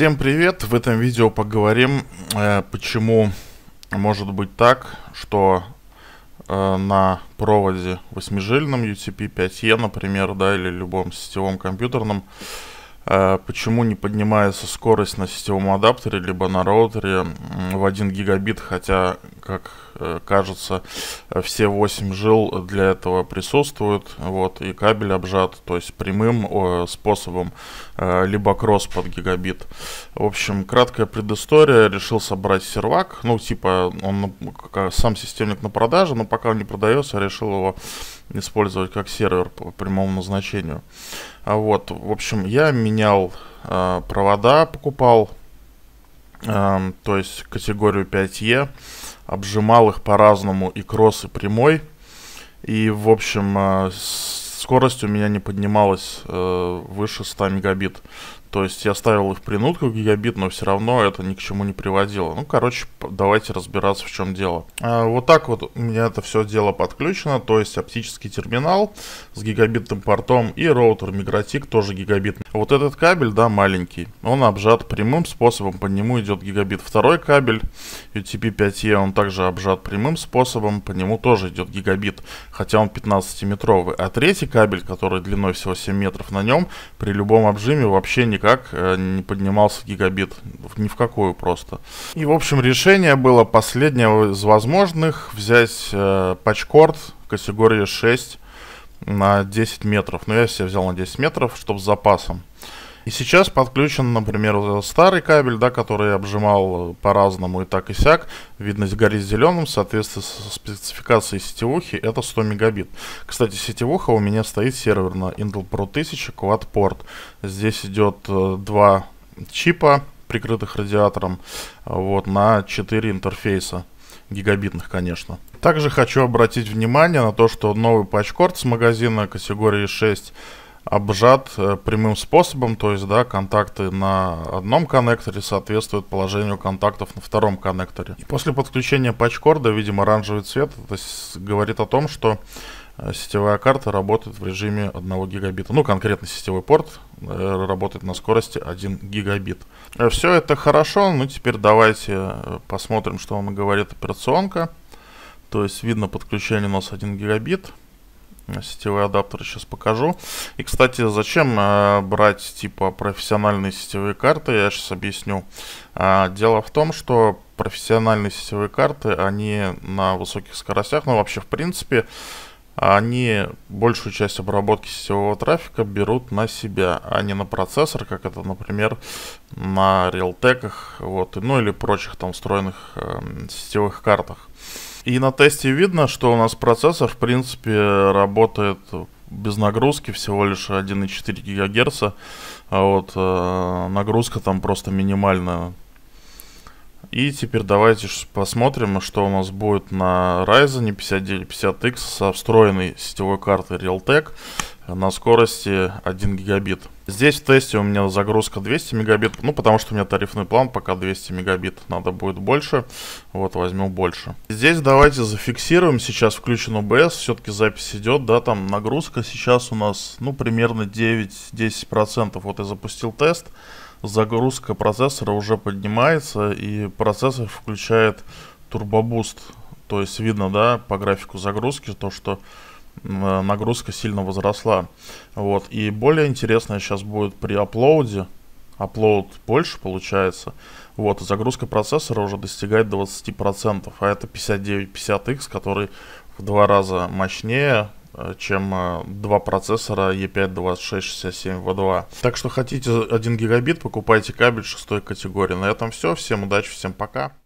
Всем привет! В этом видео поговорим, э, почему может быть так, что э, на проводе восьмижильном UTP-5E, например, да, или любом сетевом компьютерном, э, почему не поднимается скорость на сетевом адаптере, либо на роутере в 1 гигабит, хотя как э, кажется, все 8 жил для этого присутствуют, вот, и кабель обжат, то есть прямым э, способом, э, либо кросс под гигабит. В общем, краткая предыстория, решил собрать сервак, ну, типа, он сам системник на продаже, но пока он не продается, решил его использовать как сервер по прямому назначению. А вот, в общем, я менял провода, покупал Эм, то есть категорию 5Е, обжимал их по-разному и кросс, и прямой. И, в общем, э, скорость у меня не поднималась э, выше 100 мегабит. То есть я ставил их при нутках гигабит, но все равно это ни к чему не приводило. Ну, короче, давайте разбираться, в чем дело. А, вот так вот у меня это все дело подключено, то есть оптический терминал с гигабитным портом и роутер Мигротик тоже гигабитный. Вот этот кабель, да, маленький, он обжат прямым способом, по нему идет гигабит. Второй кабель UTP 5E, он также обжат прямым способом, по нему тоже идет гигабит, хотя он 15-метровый. А третий кабель, который длиной всего 7 метров, на нем при любом обжиме вообще не никак э, не поднимался гигабит, ни в какую просто. И, в общем, решение было последнее из возможных взять э, пачкорд категории 6 на 10 метров. Но ну, я себе взял на 10 метров, чтобы с запасом. И сейчас подключен, например, старый кабель, да, который обжимал по-разному и так и сяк. Видно, горит зеленым, в соответствии со спецификацией сетевухи, это 100 мегабит. Кстати, сетевуха у меня стоит сервер на Intel Pro 1000 quad Port. Здесь идет э, два чипа, прикрытых радиатором, вот, на 4 интерфейса гигабитных, конечно. Также хочу обратить внимание на то, что новый патчкорд с магазина категории 6 обжат э, прямым способом, то есть, да, контакты на одном коннекторе соответствуют положению контактов на втором коннекторе. И после подключения патчкорда видим оранжевый цвет, это говорит о том, что э, сетевая карта работает в режиме 1 гигабита. Ну, конкретно сетевой порт э, работает на скорости 1 гигабит. Все это хорошо, ну теперь давайте посмотрим, что нам говорит операционка. То есть видно подключение у нас 1 гигабит сетевые адаптеры сейчас покажу. И, кстати, зачем э, брать типа профессиональные сетевые карты, я сейчас объясню. А, дело в том, что профессиональные сетевые карты, они на высоких скоростях, ну вообще в принципе, они большую часть обработки сетевого трафика берут на себя, а не на процессор, как это, например, на реалтеках, вот, ну или прочих там встроенных э, сетевых картах. И на тесте видно, что у нас процессор, в принципе, работает без нагрузки, всего лишь 1,4 ГГц. А вот э, нагрузка там просто минимальная. И теперь давайте посмотрим, что у нас будет на Ryzen 5950X со встроенной сетевой картой Realtek на скорости 1 гигабит. Здесь в тесте у меня загрузка 200 мегабит, ну потому что у меня тарифный план пока 200 мегабит, надо будет больше, вот возьму больше. Здесь давайте зафиксируем, сейчас включен OBS, все-таки запись идет, да, там нагрузка сейчас у нас, ну примерно 9-10%, вот я запустил тест, загрузка процессора уже поднимается и процессор включает boost то есть видно, да, по графику загрузки, то что Э, нагрузка сильно возросла. Вот. И более интересное сейчас будет при аплоуде. Аплоуд больше получается. Вот, загрузка процессора уже достигает 20%, а это 5950X, который в два раза мощнее, э, чем э, два процессора E5 2667V2. Так что хотите 1 гигабит, покупайте кабель шестой категории. На этом все. Всем удачи, всем пока.